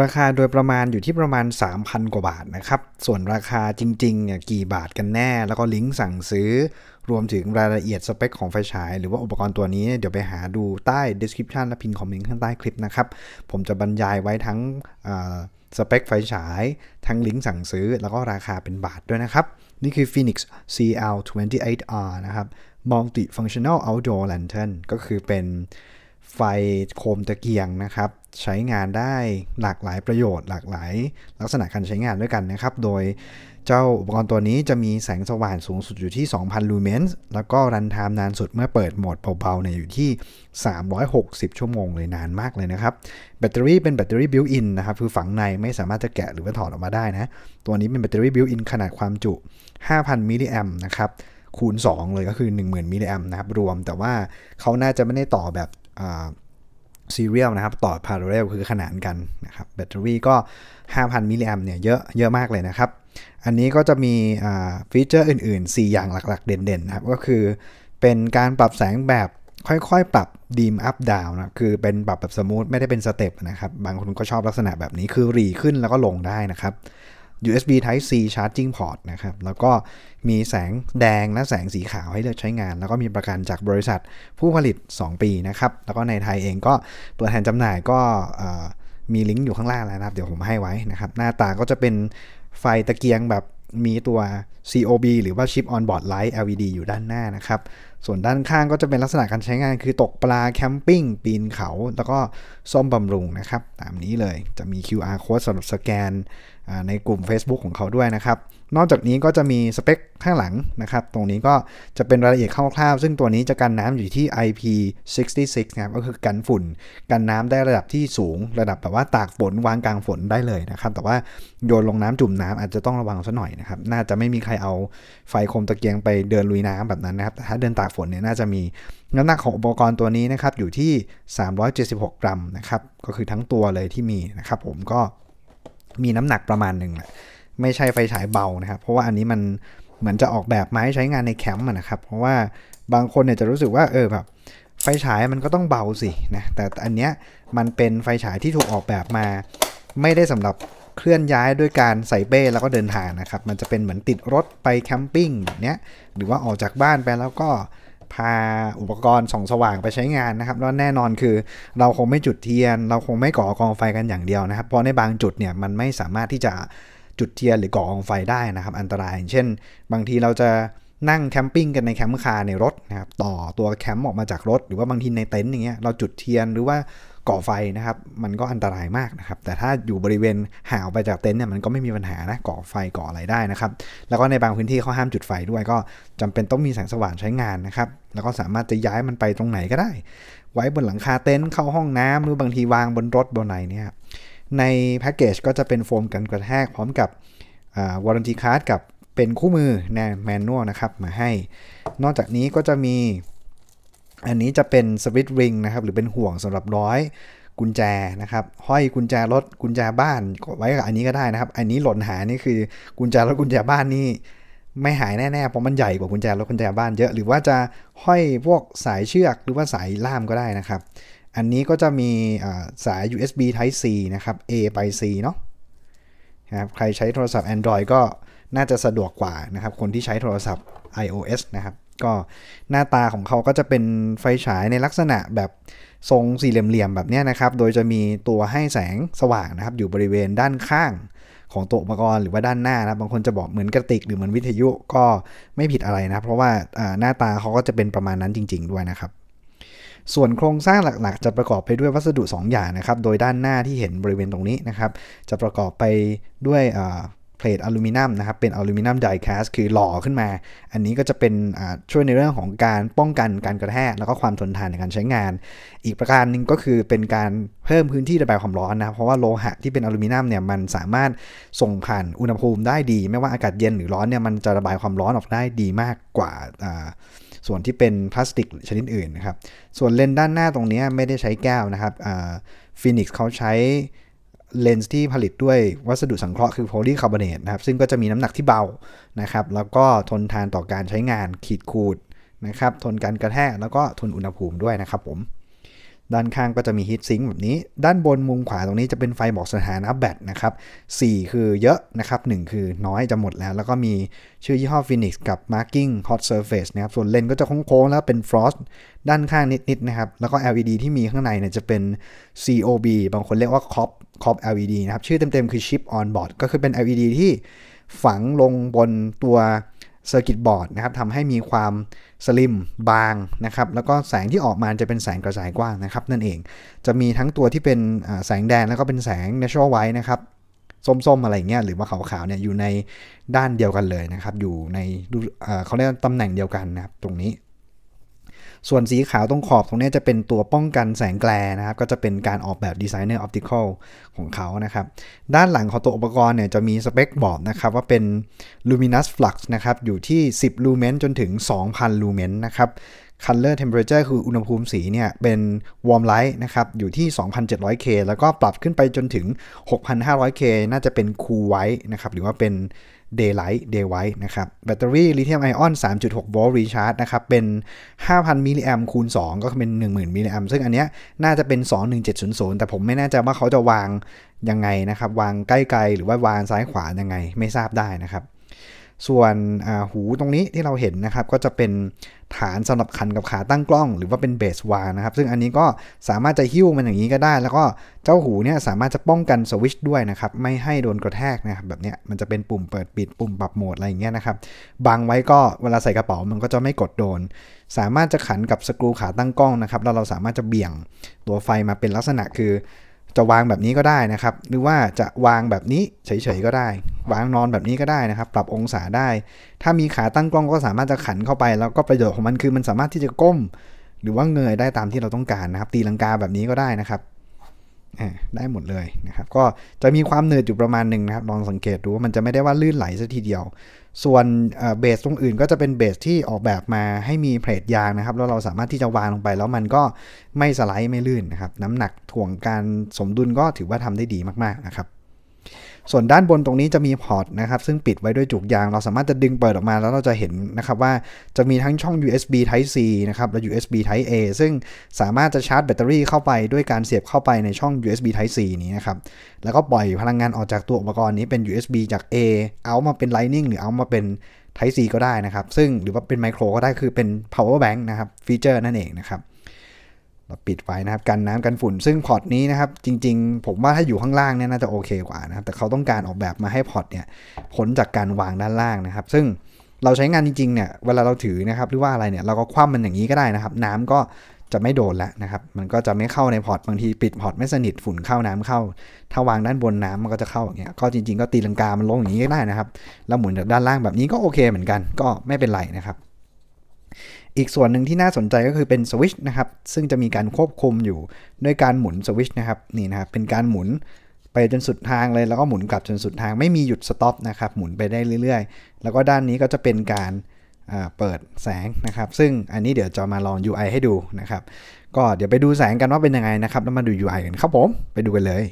ราคาโดยประมาณอยู่ที่ประมาณ 3,000 กว่าบาทนะครับ ส่วนราคาจริงๆเนี่ยกี่บาทกันแน่ แล้วก็ลิงก์สั่งซื้อรวมถึงรายละเอียดสเปคของไฟฉาย หรือว่าอุปกรณ์ตัวนี้เดี๋ยวไปหาดูใต้ description และพิมพ์คอมเมนต์ข้างใต้คลิปนะครับ ผมจะบรรยายไว้ทั้งสเปคไฟฉาย ทั้งลิงก์สั่งซื้อ แล้วก็ราคาเป็นบาทด้วยนะครับ นี่คือ Phoenix CL28R นะครับ Multi Functional Outdoor Lantern ก็คือเป็นไฟโคมตะเกียงนะครับ ใช้งานได้หลากหลายประโยชน์ หลากหลายลักษณะการใช้งานด้วยกันนะครับ โดยเจ้าอุปกรณ์ตัวนี้จะมีแสงสว่างสูงสุดอยู่ที่ 2,000ลูเมนส์แล้วก็รันไทม์นานสุดเมื่อเปิดโหมดเบาๆเนี่ยอยู่ที่ 360 ชั่วโมงเลยนานมากเลยนะครับ แบตเตอรี่เป็นแบตเตอรี่บิวอินนะครับคือฝังในไม่สามารถจะแกะหรือว่าถอดออกมาได้นะตัวนี้เป็นแบตเตอรี่บิวอินขนาดความจุ5,000มิลลิแอมนะครับคูณ 2 เลยก็คือ 10,000มิลลิแอมนะครับรวม แต่ว่าเขาน่าจะไม่ได้ต่อแบบซีเรียลนะครับต่อพาราเรลคือขนานกันนะครับ แบตเตอรี่ก็ 5,000มิลลิแอมเนี่ยเยอะเยอะมากเลยนะครับ อันนี้ก็จะมีฟีเจอร์อื่นๆ 4 อย่างหลักๆเด่นๆนะครับ ก็คือเป็นการปรับแสงแบบค่อยๆ ปรับดีมอัพดาวนะคือเป็นปรับแบบสมูทไม่ได้เป็นสเต็ปนะครับ บางคนก็ชอบลักษณะแบบนี้คือรีขึ้นแล้วก็ลงได้นะครับ USB Type C Charging Port นะครับแล้วก็มีแสงแดงและแสงสีขาวให้เลือกใช้งาน แล้วก็มีประกันจากบริษัทผู้ผลิต 2 ปีนะครับแล้วก็ในไทยเองก็เปิดแทนจำหน่ายก็มีลิงก์อยู่ข้างล่างแล้วนะเดี๋ยวผมให้ไว้นะครับ หน้าตาก็จะเป็นไฟตะเกียงแบบมีตัว COB หรือว่า Chip on Board Light LED อยู่ด้านหน้านะครับส่วนด้านข้างก็จะเป็นลักษณะการใช้งาน คือตกปลาแคมปิ้งปีนเขาแล้วก็ซ่อมบำรุงนะครับ ตามนี้เลยจะมี QR code สำหรับสแกนในกลุ่ม Facebook ของเขาด้วยนะครับ นอกจากนี้ก็จะมีสเปคข้างหลังนะครับ ตรงนี้ก็จะเป็นรายละเอียดคร่าวๆซึ่งตัวนี้จะกันน้ำอยู่ที่ IP66 นะครับก็คือกันฝุ่น กันน้ำได้ระดับที่สูง ระดับแบบว่าตากฝนวางกลางฝนได้เลยนะครับแต่ว่าโยนลงน้ำจุ่มน้ำอาจจะต้องระวังซะหน่อยนะครับน่าจะไม่มีใครเอาไฟโคมตะเกียงไปเดินลุยน้ำแบบนั้นนะครับแต่ถ้าเดินตากฝนเนี่ยน่าจะมีน้ำหนักของอุปกรณ์ตัวนี้นะครับอยู่ที่ 376 กรัมนะครับก็คือทั้งตัวเลยที่มีนะครับผมก็มีน้ำหนักประมาณหนึ่งไม่ใช่ไฟฉายเบานะครับเพราะว่าอันนี้มันเหมือนจะออกแบบมาให้ใช้งานในแคมป์นะครับ เพราะว่าบางคนเนี่ยจะรู้สึกว่า เออแบบไฟฉายมันก็ต้องเบาสินะแต่อันเนี้ยมันเป็นไฟฉายที่ถูกออกแบบมา ไม่ได้สำหรับเคลื่อนย้ายด้วยการใส่เป้แล้วก็เดินทางนะครับมันจะเป็นเหมือนติดรถไปแคมปิ้งแบบเนี้ยหรือว่าออกจากบ้านไปแล้วก็พาอุปกรณ์ส่องสว่างไปใช้งานนะครับ แล้วแน่นอนคือเราคงไม่จุดเทียนเราคงไม่ก่อกองไฟกันอย่างเดียวนะครับ เพราะในบางจุดเนี่ยมันไม่สามารถที่จะจุดเทียนหรือก่อกองไฟได้นะครับ อันตรายเช่นบางทีเราจะนั่งแคมปิ้งกันในแคมป์คาในรถนะครับต่อตัวแคมป์ออกมาจากรถหรือว่าบางทีในเต็นท์อย่างเงี้ยเราจุดเทียนหรือว่าก่อไฟนะครับมันก็อันตรายมากนะครับแต่ถ้าอยู่บริเวณห่างไปจากเต็นท์เนี่ยมันก็ไม่มีปัญหานะก่อไฟก่ออะไรได้นะครับแล้วก็ในบางพื้นที่เขาห้ามจุดไฟด้วย ก็จำเป็นต้องมีแสงสว่างใช้งานนะครับแล้วก็สามารถจะย้ายมันไปตรงไหนก็ได้ ไว้บนหลังคาเต็นท์เข้าห้องน้ำ หรือบางทีวางบนรถบนไหนเนี่ยในแพ็กเกจก็จะเป็นโฟม กันกระแทก พร้อมกับวอร์รันตีคัสกับเป็นคู่มือแนแมนนวลนะครับมาให้ นอกจากนี้ก็จะมีอันนี้จะเป็นสวิตช์ริงนะครับหรือเป็นห่วงสำหรับร้อย กุญแจนะครับ ห้อยกุญแจรถกุญแจบ้านไว้กับอันนี้ก็ได้นะครับ อันนี้หล่นหายนี่คือกุญแจรถกุญแจบ้านนี่ไม่หายแน่ๆเพราะมันใหญ่กว่ากุญแจรถกุญแจบ้านเยอะ หรือว่าจะห้อยพวกสายเชือกหรือว่าสายล่ามก็ได้นะครับ อันนี้ก็จะมีสาย USB Type C นะครับ A ไป C เนาะครับใครใช้โทรศัพท์ Android ก็น่าจะสะดวกกว่านะครับ คนที่ใช้โทรศัพท์ iOS นะครับก็หน้าตาของเขาก็จะเป็นไฟฉายในลักษณะแบบทรงสี่เหลี่ยมๆแบบนี้นะครับ โดยจะมีตัวให้แสงสว่างนะครับ อยู่บริเวณด้านข้างของตัวอุปกรณ์หรือว่าด้านหน้านะบบางคนจะบอกเหมือนกระติก หรือเหมือนวิทยุก็ไม่ผิดอะไรนะเพราะว่าหน้าตาเขาก็จะเป็นประมาณนั้นจริงๆด้วยนะครับ ส่วนโครงสร้างหลักๆ จะประกอบไปด้วยวัสดุ 2 อย่างนะครับโดยด้านหน้าที่เห็นบริเวณตรงนี้นะครับ จะประกอบไปด้วยเพลทอลูมิเนียมนะครับเป็นอลูมิเนียมไดแคสคือหล่อขึ้นมา อันนี้ก็จะเป็นช่วยในเรื่องของการป้องกันการกระแทก แล้วก็ความทนทานในการใช้งาน อีกประการหนึ่งก็คือเป็นการเพิ่มพื้นที่ระบายความร้อนนะเพราะว่าโลหะที่เป็นอลูมิเนียมเนี่ยมันสามารถส่งผ่านอุณหภูมิได้ดี ไม่ว่าอากาศเย็นหรือร้อนเนี่ยมันจะระบายความร้อนออกได้ดีมากกว่า ส่วนที่เป็นพลาสติกชนิดอื่นนะครับส่วนเลนด้านหน้าตรงนี้ไม่ได้ใช้แก้วนะครับฟินิกส์เขาใช้เลนส์ที่ผลิตด้วยวัสดุสังเคราะห์คือโพลีคาร์บอเนตนะครับซึ่งก็จะมีน้ำหนักที่เบานะครับแล้วก็ทนทานต่อการใช้งานขีดขูดนะครับทนการกระแทกแล้วก็ทนอุณหภูมิด้วยนะครับผมด้านข้างก็จะมีฮีทซิงค์แบบนี้ ด้านบนมุมขวาตรงนี้จะเป็นไฟบอกสถานะแบตนะครับ4คือเยอะนะครับ1คือน้อยจะหมดแล้ว แล้วก็มีชื่อยี่ห้อ Phoenix กับ Marking Hot Surface นะครับส่วนเลนก็จะโค้งๆแล้วเป็น Frost ด้านข้างนิดๆนะครับแล้วก็ LED ที่มีข้างในเนี่ยจะเป็น COB บางคนเรียกว่า COP รอบ LED นะครับชื่อเต็มๆคือ Chip on Board ก็คือเป็น LED ที่ฝังลงบนตัวเซอร์กิตบอร์ดนะครับทำให้มีความสลิมบางนะครับแล้วก็แสงที่ออกมาจะเป็นแสงกระจายกว้างนะครับนั่นเอง จะมีทั้งตัวที่เป็นแสงแดงแล้วก็เป็นแสง natural white นะครับส้มๆอะไรเงี้ยหรือว่าขาวๆเนี่ยอยู่ในด้านเดียวกันเลยนะครับอยู่ในเขาเรียกตำแหน่งเดียวกันนะครับตรงนี้ส่วนสีขาวตรงขอบตรงนี้จะเป็นตัวป้องกันแสงแกลนะครับก็จะเป็นการออกแบบดีไซเนอร์ออปติคอลของเขานะครับด้านหลังของตัวอุปกรณ์เนี่ยจะมีสเปคบอกนะครับว่าเป็น luminous flux นะครับอยู่ที่ 10 ลูเมนจนถึง 2,000 ลูเมนนะครับ color temperature คืออุณหภูมิสีเนี่ยเป็น warm light นะครับอยู่ที่ 2,700K แล้วก็ปรับขึ้นไปจนถึง 6,500K น่าจะเป็น cool white นะครับหรือว่าเป็น Daylight Day White นะครับ แบตเตอรี่ลิเธียมไอออน3.6โวลต์รีชาร์จนะครับ เป็น 5,000มิลลิแอมคูณ2ก็เป็น 10,000มิลลิแอมซึ่งอันเนี้ยน่าจะเป็น21700 แต่ผมไม่แน่ใจว่าเขาจะวางยังไงนะครับ วางใกล้ๆ หรือว่าวางซ้ายขวายังไงไม่ทราบได้นะครับส่วนหูตรงนี้ที่เราเห็นนะครับ ก็จะเป็นฐานสำหรับขันกับขาตั้งกล้อง หรือว่าเป็นเบสวานะครับซึ่งอันนี้ก็สามารถจะหิ้วมันอย่างนี้ก็ได้ แล้วก็เจ้าหูเนี่ยสามารถจะป้องกันสวิชด้วยนะครับไม่ให้โดนกระแทกนะครับแบบเนี้ยมันจะเป็นปุ่มเปิดปิดปุ่มปรับโหมด อะไรอย่างเงี้ยนะครับบังไว้ก็เวลาใส่กระเป๋ามันก็จะไม่กดโดน สามารถจะขันกับสกรูขาตั้งกล้องนะครับแล้วเราสามารถจะเบี่ยงตัวไฟมาเป็นลักษณะคือจะวางแบบนี้ก็ได้นะครับ หรือว่าจะวางแบบนี้เฉยๆก็ได้ วางนอนแบบนี้ก็ได้นะครับ ปรับองศาได้ ถ้ามีขาตั้งกล้องก็สามารถจะขันเข้าไป แล้วก็ประโยชน์ของมันคือมันสามารถที่จะก้ม หรือว่าเงยได้ตามที่เราต้องการนะครับตีลังกาแบบนี้ก็ได้นะครับได้หมดเลยนะครับ ก็จะมีความเหนื่อยอยู่ประมาณหนึ่งนะครับลองสังเกตดูว่ามันจะไม่ได้ว่าลื่นไหลซะทีเดียวส่วนเบสตรงอื่นก็จะเป็นเบสที่ออกแบบมาให้มีเพลทยางนะครับ แล้วเราสามารถที่จะวางลงไปแล้วมันก็ไม่สไลด์ไม่ลื่นนะครับ น้ำหนักถ่วงการสมดุลก็ถือว่าทำได้ดีมากๆนะครับส่วนด้านบนตรงนี้จะมีพอร์ตนะครับซึ่งปิดไว้ด้วยจุกยางเราสามารถจะดึงเปิดออกมาแล้วเราจะเห็นนะครับว่าจะมีทั้งช่อง USB Type C นะครับและ USB Type A ซึ่งสามารถจะชาร์จแบตเตอรี่เข้าไปด้วยการเสียบเข้าไปในช่อง USB Type C นี้นะครับแล้วก็ปล่อยพลังงานออกจากตัวอุปกรณ์นี้เป็น USB จาก A เอามาเป็น Lightning หรือเอามาเป็น Type C ก็ได้นะครับ ซึ่งหรือว่าเป็นไมโครก็ได้คือเป็น power bank นะครับฟีเจอร์นั่นเองนะครับราปิดไว้นะครับกันน้ำกันฝุ่นซึ่งพอร์ตนี้นะครับจริง ๆ ผมว่าถ้าอยู่ข้างล่างเนี่ยน่าจะโอเคกว่านะครับแต่เขาต้องการออกแบบมาให้พอร์ตเนี่ยพ้นจากการวางด้านล่างนะครับ ซึ่งเราใช้งานจริงๆเนี่ยเวลาเราถือนะครับหรือว่าอะไรเนี่ย เราก็คว่ำมันอย่างนี้ก็ได้นะครับ น้ำก็จะไม่โดนละนะครับมันก็จะไม่เข้าในพอร์ต บางทีปิดพอร์ตไม่สนิทฝุ่นเข้าน้ำเข้า ถ้าวางด้านบนน้ำมันก็จะเข้าอย่างเงี้ยก็จริง ๆก็ตีลังกา มันลงอย่างนี้ก็ได้นะครับแล้วหมุนจากด้านล่างแบบนี้ก็โอเค เหมือนกันก็ไม่เป็นไรนะครับอีกส่วนหนึ่งที่น่าสนใจก็คือเป็นสวิชนะครับซึ่งจะมีการควบคุมอยู่ด้วยการหมุนสวิชนะครับนี่นะครับเป็นการหมุนไปจนสุดทางเลยแล้วก็หมุนกลับจนสุดทางไม่มีหยุดสต็อปนะครับหมุนไปได้เรื่อยๆ แล้วก็ด้านนี้ก็จะเป็นการเปิดแสงนะครับซึ่งอันนี้เดี๋ยวจะมาลอง UI ให้ดูนะครับก็เดี๋ยวไปดูแสงกันว่าเป็นยังไงนะครับแล้วมาดู UI กันครับผมไปดูกันเลย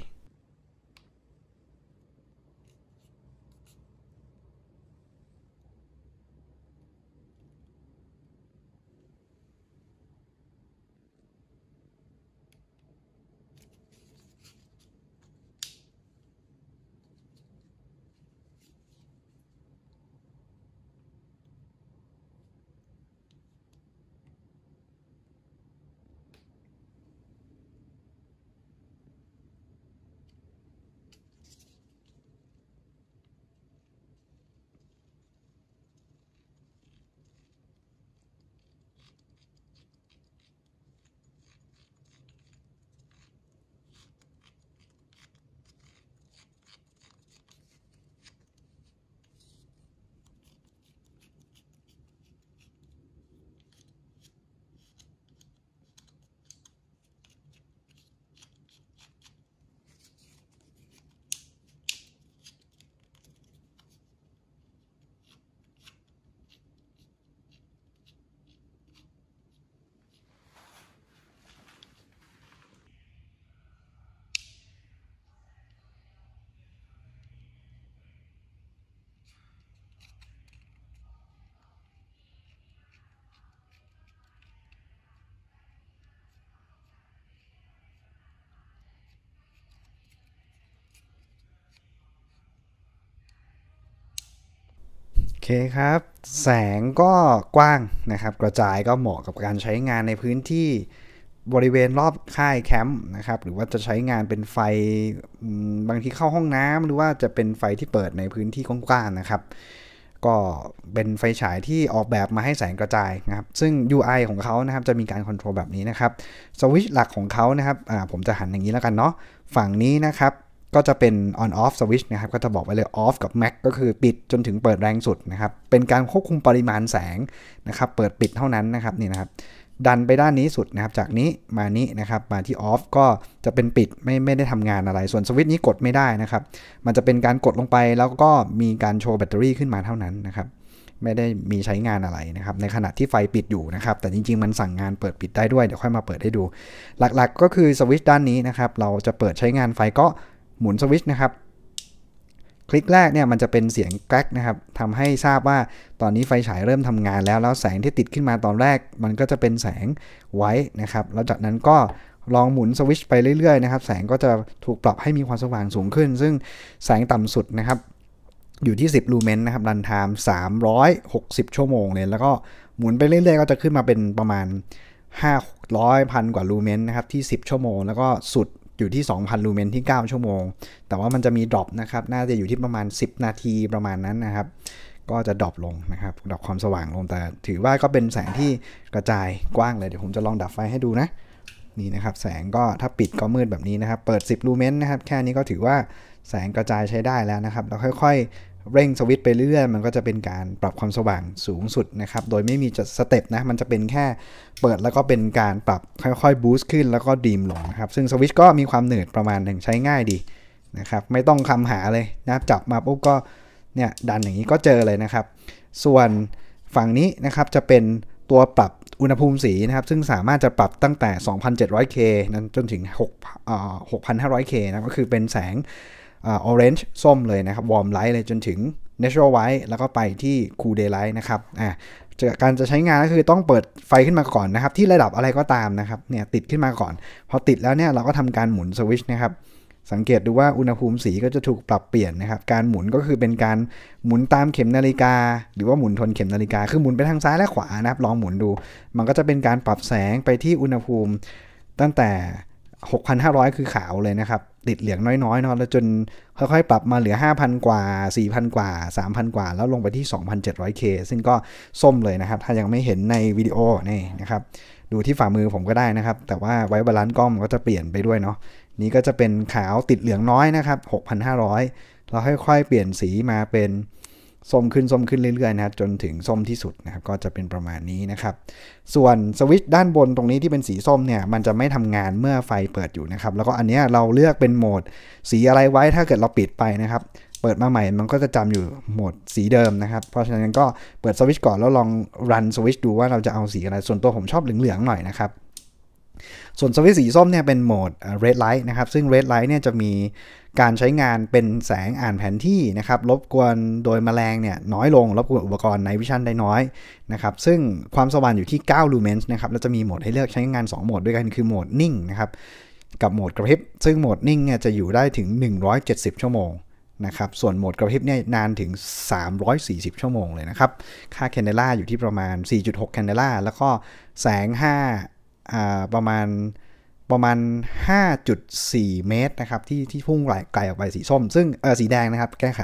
เคครับ แสงก็กว้างนะครับ กระจายก็เหมาะกับการใช้งานในพื้นที่บริเวณรอบค่ายแคมป์นะครับ หรือว่าจะใช้งานเป็นไฟบางทีเข้าห้องน้ำหรือว่าจะเป็นไฟที่เปิดในพื้นที่กว้างๆนะครับ ก็เป็นไฟฉายที่ออกแบบมาให้แสงกระจายนะครับ ซึ่ง UI ของเขานะครับจะมีการคอนโทรลแบบนี้นะครับ สวิตช์หลักของเขานะครับผมจะหันอย่างนี้แล้วกันเนาะ ฝั่งนี้นะครับก็จะเป็น on off switch นะครับก็จะบอกไว้เลย off กับ max ก็คือปิดจนถึงเปิดแรงสุดนะครับเป็นการควบคุมปริมาณแสงนะครับเปิดปิดเท่านั้นนะครับนี่นะครับดันไปด้านนี้สุดนะครับจากนี้มานี้นะครับมาที่ off ก็จะเป็นปิดไม่ไม่ได้ทำงานอะไร ส่วนสวิตช์นี้กดไม่ได้นะครับ มันจะเป็นการกดลงไป แล้วก็มีการโชว์แบตเตอรี่ขึ้นมาเท่านั้นนะครับไม่ได้มีใช้งานอะไรนะครับในขณะที่ไฟปิดอยู่นะครับแต่จริงๆมันสั่งงานเปิดปิดได้ด้วยเดี๋ยวค่อยมาเปิดให้ดู หลักๆก็คือสวิตช์ด้านนี้นะครับเราจะเปิดใช้งานไฟก็หมุนสวิตช์นะครับคลิกแรกเนี่ยมันจะเป็นเสียงแกลกนะครับทำให้ทราบว่าตอนนี้ไฟฉายเริ่มทำงานแล้ว แล้วแสงที่ติดขึ้นมาตอนแรกมันก็จะเป็นแสงไว้นะครับแล้วจากนั้นก็ลองหมุนสวิตช์ไปเรื่อยๆนะครับแสงก็จะถูกปรับให้มีความสว่างสูงขึ้น ซึ่งแสงต่ำสุดนะครับ อยู่ที่ 10 ลูเมนนะครับรันไทม์360 ชั่วโมงเลยแล้วก็หมุนไปเรื่อยๆก็จะขึ้นมาเป็นประมาณ 5 0 0พันกว่าลูเมนนะครับที่10 ชั่วโมง แล้วก็สุดอยู่ที่ 2,000 ลูเมนที่ 9 ชั่วโมง แต่ว่ามันจะมีดรอปนะครับ น่าจะอยู่ที่ประมาณ 10 นาที ประมาณนั้นนะครับ ก็จะดรอปลงนะครับ ดรอปความสว่างลง แต่ ถือว่าก็เป็นแสงที่กระจายกว้างเลย เดี๋ยวผมจะลองดับไฟให้ดูนะ นี่นะครับ แสงก็ถ้าปิดก็มืดแบบนี้นะครับ เปิด 10 ลูเมนนะครับ แค่นี้ก็ถือว่าแสงกระจายใช้ได้แล้วนะครับ เราค่อยเร่งสวิตไปเรื่อยมันก็จะเป็นการปรับความสว่างสูงสุดนะครับ โดยไม่มีสเต็ปนะ มันจะเป็นแค่เปิดแล้วก็เป็นการปรับค่อยๆบูสต์ขึ้นแล้วก็ดีมลงนะครับ ซึ่งสวิตก็มีความเหนืดประมาณหนึ่งใช้ง่ายดีนะครับ ไม่ต้องคำหาเลยนะจับมาปุ๊บก็เนี่ยดันอย่างนี้ก็เจอเลยนะครับ ส่วนฝั่งนี้นะครับจะเป็นตัวปรับอุณหภูมิสีนะครับ ซึ่งสามารถจะปรับตั้งแต่ 2,700K นั้นจนถึง 6,500K นะ ก็คือเป็นแสงออเรนจ์ส้มเลยนะครับวอร์มไลท์เลยจนถึงเนเชอรัลไวท์แล้วก็ไปที่คูลเดย์ไลท์นะครับอ่าการจะใช้งานก็คือต้องเปิดไฟขึ้นมาก่อนนะครับ ที่ระดับอะไรก็ตามนะครับเนี่ยติดขึ้นมาก่อนพอติดแล้วเนี่ยเราก็ทำการหมุนสวิชนะครับสังเกตดูว่าอุณหภูมิสีก็จะถูกปรับเปลี่ยนนะครับ การหมุนก็คือเป็นการหมุนตามเข็มนาฬิกา หรือว่าหมุนทนเข็มนาฬิกา คือหมุนไปทางซ้ายและขวานะครับลองหมุนดู มันก็จะเป็นการปรับแสงไปที่อุณหภูมิตั้งแต่6,500 คือขาวเลยนะครับ ติดเหลืองน้อยๆเนาะแล้วจนค่อย ๆ ปรับมาเหลือ 5,000 กว่า 4,000 กว่า 3,000 กว่า แล้วลงไปที่ 2,700K ซึ่งก็ส้มเลยนะครับถ้ายังไม่เห็นในวิดีโอนี่นะครับ ดูที่ฝ่ามือผมก็ได้นะครับ แต่ว่าไว้บาลานซ์กล้องมันก็จะเปลี่ยนไปด้วยเนาะนี่ก็จะเป็นขาวติดเหลืองน้อยนะครับ6,500 เราค่อยๆเปลี่ยนสีมาเป็นส้มขึ้นส้มขึ้นเรื่อยๆนะครับจนถึงส้มที่สุดนะครับก็จะเป็นประมาณนี้นะครับส่วนสวิตช์ด้านบนตรงนี้ที่เป็นสีส้มเนี่ยมันจะไม่ทำงานเมื่อไฟเปิดอยู่นะครับแล้วก็อันนี้เราเลือกเป็นโหมดสีอะไรไว้ถ้าเกิดเราปิดไปนะครับเปิดมาใหม่ มันก็จะจำอยู่โหมดสีเดิมนะครับเพราะฉะนั้นก็เปิดสวิตช์ก่อนแล้วลองรันสวิตช์ดูว่าเราจะเอาสีอะไรส่วนตัวผมชอบเหลืองๆ หน่อยนะครับส่วนสวิตช์สีส้มเนี่ยเป็นโหมด red light นะครับซึ่ง red light เนี่ยจะมีการใช้งานเป็นแสงอ่านแผนที่นะครับรบกวนโดยมแมลงเนี่ยน้อยลง รบกวนอุปกรณ์ในวิชั่นได้น้อยนะครับซึ่งความสว่างอยู่ที่9ูเมนส์นะครับแล้วจะมีโหมดให้เลือกใช้งาน 2 โหมดด้วยกันคือโหมดนิ่งนะครับ กับโหมดกระพริบ ซึ่งโหมดนิ่งเนี่ยจะอยู่ได้ถึง 170 ชั่วโมงนะครับส่วนโหมดกระพริบเนี่ยนานถึง 340 ชั่วโมงเลยนะครับ ค่าแคนเดล่าอยู่ที่ประมาณ 4.6แคนเดล่าแล้วก็แสง5ประมาณประมาณ 5.4 เมตร นะครับ ที่ที่พุ่งไกลออกไปสีส้มซึ่งเออสีแดงนะครับแก้ไข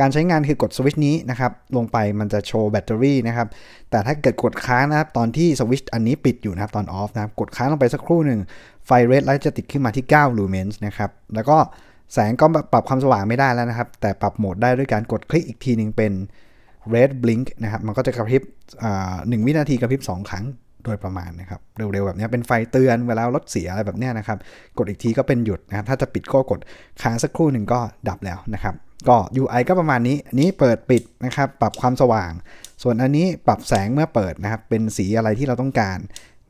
การใช้งานคือกดสวิตช์นี้นะครับ ลงไปมันจะโชว์แบตเตอรี่นะครับ แต่ถ้าเกิดกดค้างนะครับ ตอนที่สวิตช์อันนี้ปิดอยู่นะครับตอนออฟนะครับกดค้างลงไปสักครู่หนึ่งไฟเรดไลท์จะติดขึ้นมาที่9 ลูเมนส์นะครับแล้วก็แสงก็ปรับความสว่างไม่ได้แล้วนะครับ แต่ปรับโหมดได้ด้วยการกดคลิกอีกทีหนึ่งเป็น red blink นะครับมันก็จะกระพริบหนึ่งวินาทีกระพริบ2ครั้งดยประมาณนะครับเร็วๆแบบนี้เป็นไฟเตือนเวลารถเสียอะไรแบบนี้นะครับกดอีกทีก็เป็นหยุดนะครับถ้าจะปิดก็กดค้างสักครู่หนึ่งก็ดับแล้วนะครับก็ UI ก็ประมาณนี้นี้เปิดปิดนะครับปรับความสว่าง ส่วนอันนี้ปรับแสงเมื่อเปิดนะครับเป็นสีอะไรที่เราต้องการ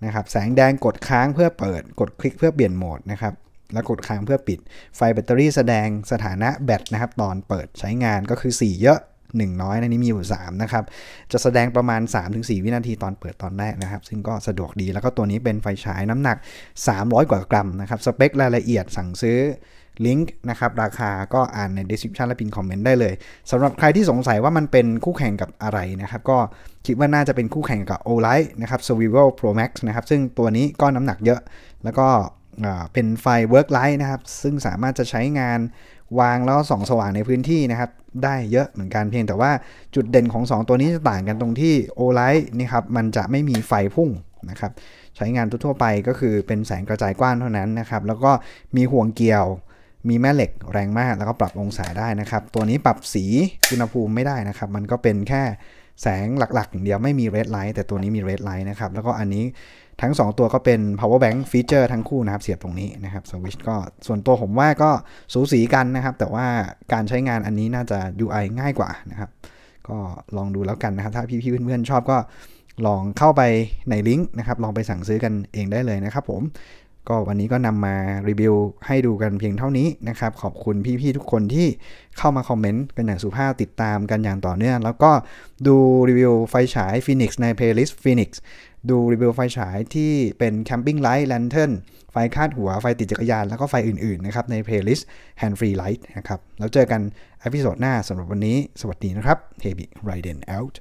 นะครับแสงแดงกดค้างเพื่อเปิด กดคลิกเพื่อเปลี่ยนโหมดนะครับแล้วกดค้างเพื่อปิด ไฟแบตเตอรี่แสดงสถานะแบตนะครับตอนเปิดใช้งานก็คือสีเยอะ1 น้อยในนี้มีอยู่3นะครับ จะแสดงประมาณ 3-4 วินาทีตอนเปิดตอนแรกนะครับ ซึ่งก็สะดวกดีแล้วก็ตัวนี้เป็นไฟฉายน้ำหนัก 300 กว่ากรัมนะครับ สเปครายละเอียดสั่งซื้อ ลิงก์นะครับ ราคาก็อ่านใน description และพิมพ์คอมเมนต์ได้เลยสำหรับใครที่สงสัยว่ามันเป็นคู่แข่งกับอะไรนะครับ ก็คิดว่าน่าจะเป็นคู่แข่งกับ o l i g h t นะครับ Survival Pro Max นะครับซึ่งตัวนี้ก็น้ำหนักเยอะ แล้วก็เป็นไฟ Work Light นะครับซึ่งสามารถจะใช้งานวางแล้วส่องสว่างในพื้นที่นะครับได้เยอะเหมือนกันเพียงแต่ว่าจุดเด่นของ 2 ตัวนี้จะต่างกันตรงที่โอไลท์นี่ครับมันจะไม่มีไฟพุ่งนะครับใช้งานทั่วไปก็คือเป็นแสงกระจายกว้างเท่านั้นนะครับแล้วก็มีห่วงเกี่ยว มีแม่เหล็กแรงมากแล้วก็ปรับองศาได้นะครับ ตัวนี้ปรับสีอุณหภูมิไม่ได้นะครับมันก็เป็นแค่แสงหลักๆอย่างเดียวไม่มีเรดไลท์แต่ตัวนี้มีเรดไลท์นะครับแล้วก็อันนี้ทั้ง 2 ตัวก็เป็น power bank feature ทั้งคู่นะครับเสียบตรงนี้นะครับ switch ก็ส่วนตัวผมว่าก็สูสีกันนะครับ แต่ว่าการใช้งานอันนี้น่าจะ UI ง่ายกว่านะครับก็ลองดูแล้วกันนะครับ ถ้าพี่ๆเพื่อนๆชอบก็ลองเข้าไปในลิงก์นะครับลองไปสั่งซื้อกันเองได้เลยนะครับผม ก็วันนี้ก็นำมารีวิวให้ดูกันเพียงเท่านี้นะครับ ขอบคุณพี่ๆ ทุกคนที่เข้ามาคอมเมนต์กันอย่างสุภาพติดตามกันอย่างต่อเนื่องแล้วก็ดูรีวิวไฟฉาย Phoenix ใน playlist Phoenix ดูรีวิวไฟฉายที่เป็นแคมปิ้งไลท์ แลนเทิร์นไฟคาดหัวไฟติดจักรยานแล้วก็ไฟอื่นๆนะครับ ในเพลย์ลิสต์ Hand Free Light นะครับ แล้วเจอกันอพิโซดหน้าสำหรับวันนี้สวัสดีนะครับ h e b i r i d e n out